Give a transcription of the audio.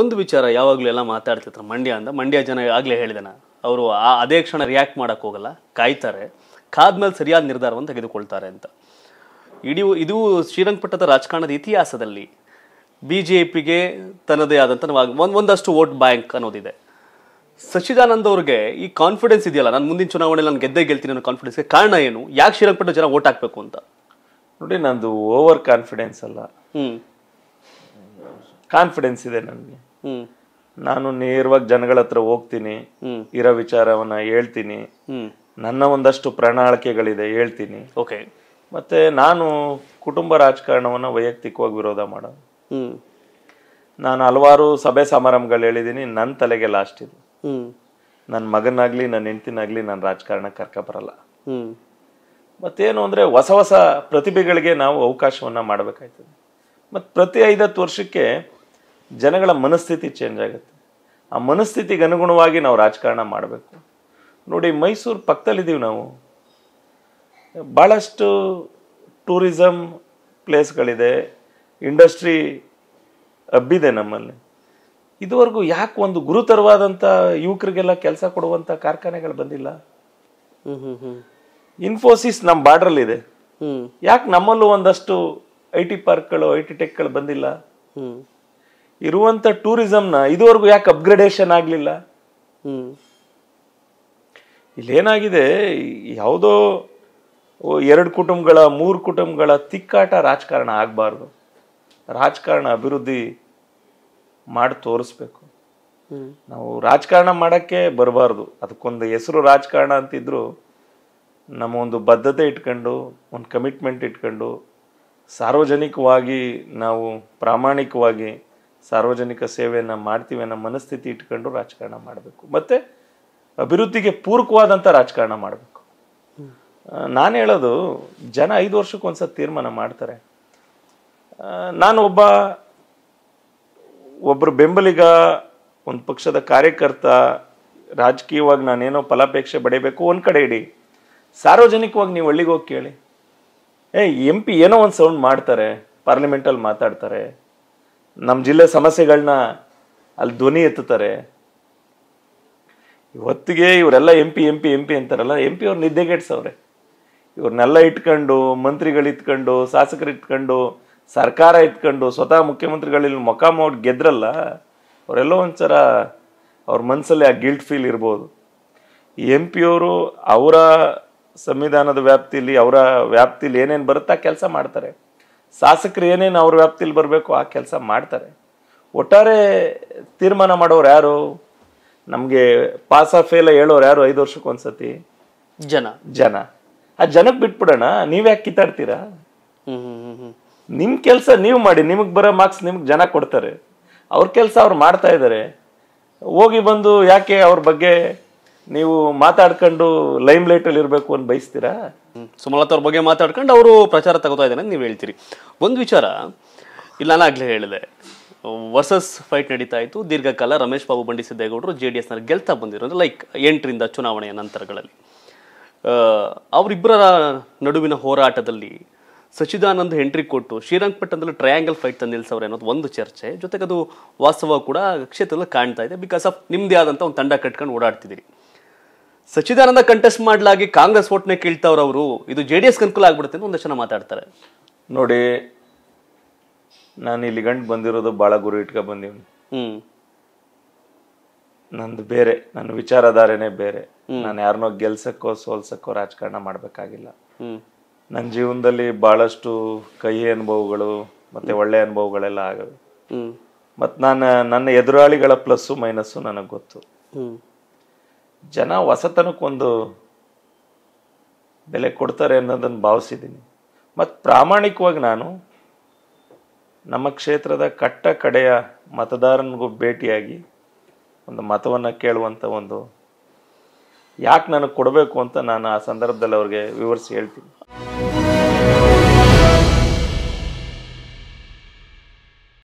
ಒಂದು ವಿಚಾರ ಯಾವಾಗಲೂ ಎಲ್ಲ ಮಾತಾಡ್ತಿರ್ತಾರೆ ಮಂಡ್ಯ ಅಂದ ಮಂಡ್ಯ ಜನ ಆಗಲೇ ಹೇಳಿದೆ ಅವರು ಆ ಅದೇ ಕ್ಷಣ ರಿಯಾಕ್ಟ್ ಮಾಡೋಕೆ ಹೋಗಲ್ಲ ಕಾಯ್ತಾರೆ ಕಾದ್ಮೇಲೆ ಸರಿಯಾದ ನಿರ್ಧಾರವನ್ನು ತೆಗೆದುಕೊಳ್ತಾರೆ ಅಂತ ಇಡೀ ಇದು ಶ್ರೀರಂಗಪಟ್ಟಣದ ರಾಜಕಾರಣದ ಇತಿಹಾಸದಲ್ಲಿ ಬಿ ಜೆ ಪಿಗೆ ತನ್ನದೇ ಆದಂಥ ಒಂದು ಒಂದಷ್ಟು ವೋಟ್ ಬ್ಯಾಂಕ್ ಅನ್ನೋದಿದೆ ಸಚಿದಾನಂದ್ ಅವ್ರಿಗೆ ಈ ಕಾನ್ಫಿಡೆನ್ಸ್ ಇದೆಯಲ್ಲ ನಾನು ಮುಂದಿನ ಚುನಾವಣೆಯಲ್ಲಿ ನಾನು ಗೆದ್ದೇ ಗೆಲ್ತೀನಿ ಅನ್ನೋ ಕಾನ್ಫಿಡೆನ್ಸ್ಗೆ ಕಾರಣ ಏನು ಯಾಕೆ ಶ್ರೀರಂಗಪಟ್ಟಣ ಜನ ವೋಟ್ ಹಾಕಬೇಕು ಅಂತ ನೋಡಿ ನಂದು ಓವರ್ ಕಾನ್ಫಿಡೆನ್ಸ್ ಅಲ್ಲ ಕಾನ್ಫಿಡೆನ್ಸ್ ಇದೆ ನನಗೆ ನಾನು ನೇರವಾಗಿ ಜನಗಳ ಹತ್ರ ಹೋಗ್ತೀನಿ ಇರೋ ವಿಚಾರವನ್ನ ಹೇಳ್ತೀನಿ ನನ್ನ ಒಂದಷ್ಟು ಪ್ರಣಾಳಿಕೆಗಳಿದೆ ಹೇಳ್ತೀನಿ ಓಕೆ ಮತ್ತೆ ನಾನು ಕುಟುಂಬ ರಾಜಕಾರಣವನ್ನ ವೈಯಕ್ತಿಕವಾಗಿ ವಿರೋಧ ಮಾಡೋದು ನಾನು ಹಲವಾರು ಸಭೆ ಸಮಾರಂಭಗಳು ಹೇಳಿದ್ದೀನಿ ನನ್ನ ತಲೆಗೆ ಲಾಸ್ಟ್ ಇದು ನನ್ನ ಮಗನಾಗ್ಲಿ ನನ್ನ ಹೆಂಡತಿನಾಗ್ಲಿ ನನ್ನ ರಾಜಕಾರಣ ಬರಲ್ಲ ಮತ್ತೇನು ಅಂದ್ರೆ ಹೊಸ ಹೊಸ ಪ್ರತಿಭೆಗಳಿಗೆ ನಾವು ಅವಕಾಶವನ್ನ ಮಾಡಬೇಕಾಯ್ತದೆ ಮತ್ತೆ ಪ್ರತಿ ಐದತ್ತು ವರ್ಷಕ್ಕೆ ಜನಗಳ ಮನಸ್ಥಿತಿ ಚೇಂಜ್ ಆಗುತ್ತೆ ಆ ಮನಸ್ಥಿತಿಗೆ ಅನುಗುಣವಾಗಿ ನಾವು ರಾಜಕಾರಣ ಮಾಡಬೇಕು ನೋಡಿ ಮೈಸೂರು ಪಕ್ಕದಲ್ಲಿದ್ದೀವಿ ನಾವು ಭಾಳಷ್ಟು ಟೂರಿಸಮ್ ಪ್ಲೇಸ್ಗಳಿದೆ ಇಂಡಸ್ಟ್ರಿ ಹಬ್ಬಿದೆ ನಮ್ಮಲ್ಲಿ ಇದುವರೆಗೂ ಯಾಕೆ ಒಂದು ಗುರುತರವಾದಂಥ ಯುವಕರಿಗೆಲ್ಲ ಕೆಲಸ ಕೊಡುವಂಥ ಕಾರ್ಖಾನೆಗಳು ಬಂದಿಲ್ಲ ಇನ್ಫೋಸಿಸ್ ನಮ್ಮ ಬಾರ್ಡ್ರಲ್ಲಿದೆ ಯಾಕೆ ನಮ್ಮಲ್ಲೂ ಒಂದಷ್ಟು ಐ ಟಿ ಪಾರ್ಕ್ಗಳು ಐ ಟಿ ಟೆಕ್ಗಳು ಬಂದಿಲ್ಲ ಇರುವಂತ ಟೂರಿಸಂನ ಇದುವರೆಗೂ ಯಾಕೆ ಅಪ್ಗ್ರೇಡೇಷನ್ ಆಗಲಿಲ್ಲ ಇಲ್ಲೇನಾಗಿದೆ ಯಾವುದೋ ಎರಡು ಕುಟುಂಬಗಳ ಮೂರು ಕುಟುಂಬಗಳ ತಿಕ್ಕಾಟ ರಾಜಕಾರಣ ಆಗಬಾರ್ದು ರಾಜಕಾರಣ ಅಭಿವೃದ್ಧಿ ಮಾಡಿ ತೋರಿಸ್ಬೇಕು ನಾವು ರಾಜಕಾರಣ ಮಾಡೋಕ್ಕೆ ಬರಬಾರ್ದು ಅದಕ್ಕೊಂದು ಹೆಸರು ರಾಜಕಾರಣ ಅಂತಿದ್ರು ನಮ್ಮ ಒಂದು ಬದ್ಧತೆ ಇಟ್ಕೊಂಡು ಒಂದು ಕಮಿಟ್ಮೆಂಟ್ ಇಟ್ಕೊಂಡು ಸಾರ್ವಜನಿಕವಾಗಿ ನಾವು ಪ್ರಾಮಾಣಿಕವಾಗಿ ಸಾರ್ವಜನಿಕ ಸೇವೆಯನ್ನು ಮಾಡ್ತೀವಿ ಅನ್ನೋ ಮನಸ್ಥಿತಿ ಇಟ್ಕೊಂಡು ರಾಜಕಾರಣ ಮಾಡಬೇಕು ಮತ್ತು ಅಭಿವೃದ್ಧಿಗೆ ಪೂರಕವಾದಂಥ ರಾಜಕಾರಣ ಮಾಡಬೇಕು ನಾನು ಹೇಳೋದು ಜನ ಐದು ವರ್ಷಕ್ಕೊಂದ್ಸತ್ ತೀರ್ಮಾನ ಮಾಡ್ತಾರೆ ನಾನು ಒಬ್ಬ ಒಬ್ಬರು ಬೆಂಬಲಿಗ ಒಂದು ಪಕ್ಷದ ಕಾರ್ಯಕರ್ತ ರಾಜಕೀಯವಾಗಿ ನಾನೇನೋ ಫಲಾಪೇಕ್ಷೆ ಬಡೀಬೇಕು ಒಂದು ಕಡೆ ಇಡಿ ಸಾರ್ವಜನಿಕವಾಗಿ ನೀವು ಹಳ್ಳಿಗೆ ಹೋಗಿ ಕೇಳಿ ಏ ಎಂ ಪಿ ಏನೋ ಒಂದು ಸೌಂಡ್ ಮಾಡ್ತಾರೆ ಪಾರ್ಲಿಮೆಂಟಲ್ಲಿ ಮಾತಾಡ್ತಾರೆ ನಮ್ಮ ಜಿಲ್ಲೆ ಸಮಸ್ಯೆಗಳನ್ನ ಅಲ್ಲಿ ಧ್ವನಿ ಎತ್ತುತ್ತಾರೆ ಇವತ್ತಿಗೆ ಇವರೆಲ್ಲ M P M P M P ಅಂತಾರಲ್ಲ ಎಂ ಪಿ ಅವ್ರು ನಿದ್ದೆಗೆಡ್ಸವ್ರೆ ಇವ್ರನ್ನೆಲ್ಲ ಇಟ್ಕೊಂಡು ಮಂತ್ರಿಗಳು ಇತ್ಕೊಂಡು ಶಾಸಕರು ಇಟ್ಕೊಂಡು ಸರ್ಕಾರ ಇಟ್ಕೊಂಡು ಸ್ವತಃ ಮುಖ್ಯಮಂತ್ರಿಗಳಿಲ್ ಮೊಕಾಮ್ ಅವ್ರು ಗೆದ್ರಲ್ಲ ಅವರೆಲ್ಲೋ ಒಂಥರ ಅವ್ರ ಮನಸ್ಸಲ್ಲಿ ಆ ಗಿಲ್ಟ್ ಫೀಲ್ ಇರ್ಬೋದು ಎಂ ಅವರು ಅವರ ಸಂವಿಧಾನದ ವ್ಯಾಪ್ತಿಯಲ್ಲಿ ಅವರ ವ್ಯಾಪ್ತಿಯಲ್ಲಿ ಏನೇನು ಬರುತ್ತೆ ಆ ಕೆಲಸ ಮಾಡ್ತಾರೆ ಶಾಸಕರು ಏನೇನು ಅವ್ರ ವ್ಯಾಪ್ತಿಲಿ ಬರಬೇಕು ಆ ಕೆಲಸ ಮಾಡ್ತಾರೆ ಒಟ್ಟಾರೆ ತೀರ್ಮಾನ ಮಾಡೋರು ಯಾರು ನಮಗೆ ಪಾಸ್ ಆಫ್ ಎಲ್ಲ ಹೇಳೋರು ಯಾರು ಐದು ವರ್ಷಕ್ಕೆ ಒಂದ್ಸತಿ ಜನ ಜನ ಆ ಜನಕ್ಕೆ ಬಿಟ್ಬಿಡೋಣ ಯಾಕೆ ಕಿತ್ತಾಡ್ತೀರಾ ನಿಮ್ಮ ಕೆಲಸ ನೀವು ಮಾಡಿ ನಿಮಗೆ ಬರೋ ಮಾರ್ಕ್ಸ್ ನಿಮ್ಗೆ ಜನ ಕೊಡ್ತಾರೆ ಅವ್ರ ಕೆಲಸ ಅವ್ರು ಮಾಡ್ತಾ ಇದ್ದಾರೆ ಹೋಗಿ ಬಂದು ಯಾಕೆ ಅವ್ರ ಬಗ್ಗೆ ನೀವು ಮಾತಾಡ್ಕೊಂಡು ಲೈಮ್ ಲೈಟಲ್ಲಿ ಇರಬೇಕು ಅಂತ ಬಯಸ್ತೀರಾ ಸುಮಲತಾ ಅವ್ರ ಬಗ್ಗೆ ಮಾತಾಡ್ಕೊಂಡು ಅವರು ಪ್ರಚಾರ ತಗೋತಾ ಇದ್ದಾರೆ ನೀವು ಹೇಳ್ತೀರಿ ಒಂದು ವಿಚಾರ ಇಲ್ಲ ಆಗ್ಲೇ ಹೇಳಿದೆ ವರ್ಸಸ್ ಫೈಟ್ ನಡೀತಾ ಇತ್ತು ದೀರ್ಘಕಾಲ ರಮೇಶ್ ಬಾಬು ಬಂಡಿ ಸಿದ್ದೇಗೌಡರು ಜೆ ಡಿ ಎಸ್ನಲ್ಲಿ ಗೆಲ್ತಾ ಬಂದಿರೋ ಲೈಕ್ ಎಂಟರಿಂದ ಚುನಾವಣೆಯ ನಂತರಗಳಲ್ಲಿ ಅವರಿಬ್ಬರ ನಡುವಿನ ಹೋರಾಟದಲ್ಲಿ ಸಚಿದಾನಂದ್ ಎಂಟ್ರಿ ಕೊಟ್ಟು ಶ್ರೀರಂಗಪಟ್ಟಣದಲ್ಲಿ ಟ್ರಯಾಂಗಲ್ ಫೈಟ್ ತಂದು ನಿಲ್ಸವ್ರೆ ಅನ್ನೋದು ಒಂದು ಚರ್ಚೆ ಜೊತೆಗೆ ಅದು ವಾಸ್ತವ ಕೂಡ ಕ್ಷೇತ್ರದಲ್ಲಿ ಕಾಣ್ತಾ ಇದೆ ಬಿಕಾಸ್ ಆಫ್ ನಿಮ್ಮದೇ ಆದಂಥ ಒಂದು ತಂಡ ಕಟ್ಕೊಂಡು ಓಡಾಡ್ತಿದ್ದೀರಿ ಸಚಿದಾನಂದ ಕಂಟೆಸ್ಟ್ ಮಾಡಲಾಗಿ ಕಾಂಗ್ರೆಸ್ ಓಟ್ನೆ ಅವರು ಇದು ಜೆ ಡಿ ಎಸ್ ಅನುಕೂಲ ಆಗ್ಬಿಡುತ್ತೆ ಅಂತ ಒಂದಷ್ಟು ಜನ ಮಾತಾಡ್ತಾರೆ ನೋಡಿ ನಾನು ಇಲ್ಲಿ ಗಂಟು ಬಂದಿರೋದು ಭಾಳ ಗುರು ಇಟ್ಕೊ ಬಂದೀವಿ ನಂದು ಬೇರೆ ನನ್ನ ವಿಚಾರಧಾರೆನೇ ಬೇರೆ ನಾನು ಯಾರನ್ನೋ ಗೆಲ್ಸಕ್ಕೋ ಸೋಲ್ಸಕ್ಕೋ ರಾಜಕಾರಣ ಮಾಡಬೇಕಾಗಿಲ್ಲ ನನ್ನ ಜೀವನದಲ್ಲಿ ಬಹಳಷ್ಟು ಕಹಿ ಅನುಭವಗಳು ಮತ್ತೆ ಒಳ್ಳೆ ಅನುಭವಗಳೆಲ್ಲ ಆಗವೆ ಮತ್ತು ನಾನು ನನ್ನ ಎದುರಾಳಿಗಳ ಪ್ಲಸ್ಸು ಮೈನಸ್ಸು ನನಗೆ ಗೊತ್ತು ಜನ ಹೊಸತನಕ್ಕೊಂದು ಬೆಲೆ ಕೊಡ್ತಾರೆ ಅನ್ನೋದನ್ನು ಭಾವಿಸಿದ್ದೀನಿ ಮತ್ತು ಪ್ರಾಮಾಣಿಕವಾಗಿ ನಾನು ನಮ್ಮ ಕ್ಷೇತ್ರದ ಕಟ್ಟ ಕಡೆಯ ಮತದಾರನಿಗೂ ಭೇಟಿಯಾಗಿ ಒಂದು ಮತವನ್ನು ಕೇಳುವಂಥ ಒಂದು ಯಾಕೆ ನನಗೆ ಕೊಡಬೇಕು ಅಂತ ನಾನು ಆ ಸಂದರ್ಭದಲ್ಲಿ ಅವ್ರಿಗೆ ವಿವರಿಸಿ ಹೇಳ್ತೀನಿ